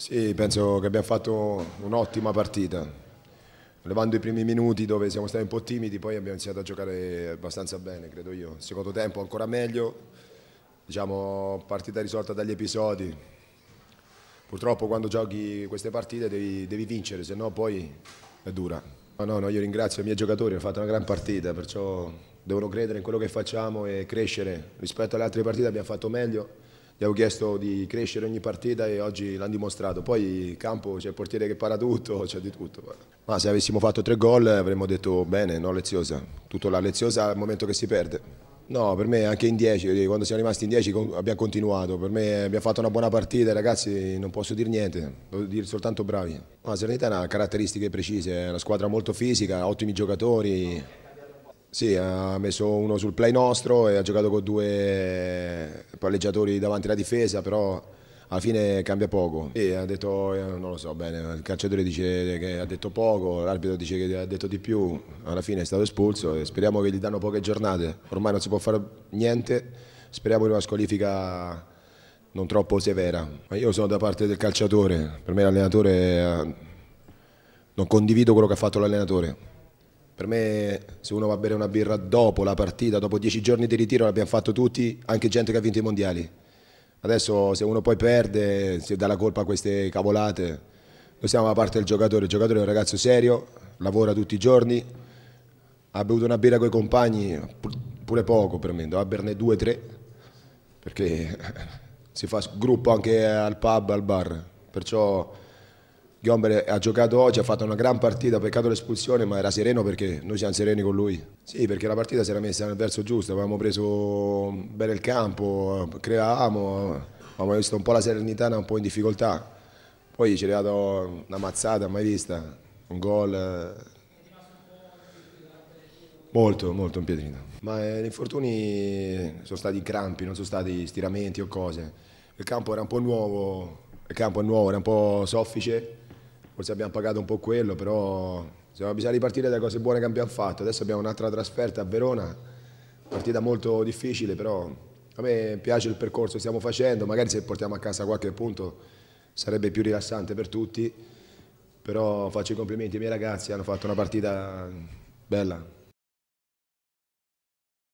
Sì, penso che abbiamo fatto un'ottima partita, levando i primi minuti dove siamo stati un po' timidi, poi abbiamo iniziato a giocare abbastanza bene, credo io. Secondo tempo ancora meglio, diciamo partita risolta dagli episodi. Purtroppo quando giochi queste partite devi, devi vincere, se no poi è dura. No, no, no, io ringrazio i miei giocatori, hanno fatto una gran partita, perciò devono credere in quello che facciamo e crescere. Rispetto alle altre partite abbiamo fatto meglio gli avevo chiesto di crescere ogni partita e oggi l'hanno dimostrato. Poi campo c'è cioè, il portiere che para tutto, c'è di tutto. Ma se avessimo fatto tre gol avremmo detto bene, no Leziosa. Tutto la Leziosa al momento che si perde. No, per me anche in 10, eh, quando siamo rimasti in 10 abbiamo continuato, per me abbiamo fatto una buona partita, ragazzi non posso dire niente, devo dire soltanto bravi. Ma Serenità ha caratteristiche precise, è una squadra molto fisica, ottimi giocatori, sì, ha messo uno sul play nostro e ha giocato con due palleggiatori davanti alla difesa, però alla fine cambia poco. E ha detto, eh, non lo so bene, il calciatore dice che ha detto poco, l'arbitro dice che ha detto di più, alla fine è stato espulso e speriamo che gli danno poche giornate. Ormai non si può fare niente, speriamo in una squalifica non troppo severa. Ma io sono da parte del calciatore, per me l'allenatore eh, non condivido quello che ha fatto l'allenatore. Per me se uno va a bere una birra dopo la partita, dopo dieci giorni di ritiro l'abbiamo fatto tutti, anche gente che ha vinto i mondiali. Adesso se uno poi perde, si dà la colpa a queste cavolate. Noi siamo a parte del giocatore, il giocatore è un ragazzo serio, lavora tutti i giorni, ha bevuto una birra con i compagni, pure poco per me, doveva berne due, tre, perché si fa gruppo anche al pub, al bar. Perciò Gomber ha giocato oggi, ha fatto una gran partita, peccato l'espulsione, ma era sereno perché noi siamo sereni con lui. Sì, perché la partita si era messa nel verso giusto, avevamo preso bene il campo, creavamo, avevamo visto un po' la serenità, un po' in difficoltà. Poi ci è arrivata una mazzata mai vista, un gol. Molto, molto un pietrina. Ma eh, gli infortuni sono stati crampi, non sono stati stiramenti o cose. Il campo era un po' nuovo, il campo è nuovo, era un po' soffice forse abbiamo pagato un po' quello, però insomma, bisogna ripartire dalle cose buone che abbiamo fatto. Adesso abbiamo un'altra trasferta a Verona, partita molto difficile, però a me piace il percorso che stiamo facendo, magari se portiamo a casa qualche punto sarebbe più rilassante per tutti, però faccio i complimenti ai miei ragazzi, hanno fatto una partita bella.